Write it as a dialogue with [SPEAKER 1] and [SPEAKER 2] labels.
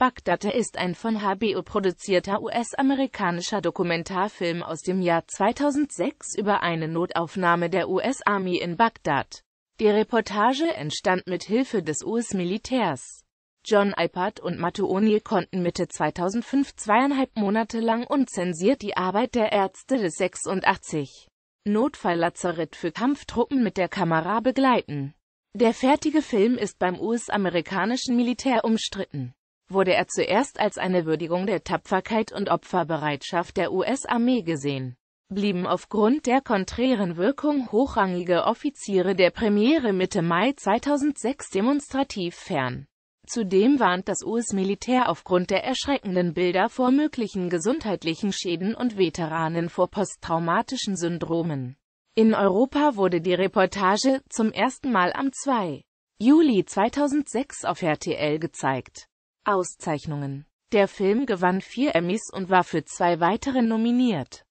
[SPEAKER 1] Bagdad ist ein von HBO produzierter US-amerikanischer Dokumentarfilm aus dem Jahr 2006 über eine Notaufnahme der US-Army in Bagdad. Die Reportage entstand mit Hilfe des US-Militärs. John Ipart und Matthew O'Neill konnten Mitte 2005 zweieinhalb Monate lang unzensiert die Arbeit der Ärzte des 86 Notfalllazarett für Kampftruppen mit der Kamera begleiten. Der fertige Film ist beim US-amerikanischen Militär umstritten wurde er zuerst als eine Würdigung der Tapferkeit und Opferbereitschaft der US-Armee gesehen. Blieben aufgrund der konträren Wirkung hochrangige Offiziere der Premiere Mitte Mai 2006 demonstrativ fern. Zudem warnt das US-Militär aufgrund der erschreckenden Bilder vor möglichen gesundheitlichen Schäden und Veteranen vor posttraumatischen Syndromen. In Europa wurde die Reportage zum ersten Mal am 2. Juli 2006 auf RTL gezeigt. Auszeichnungen Der Film gewann vier Emmys und war für zwei weitere nominiert.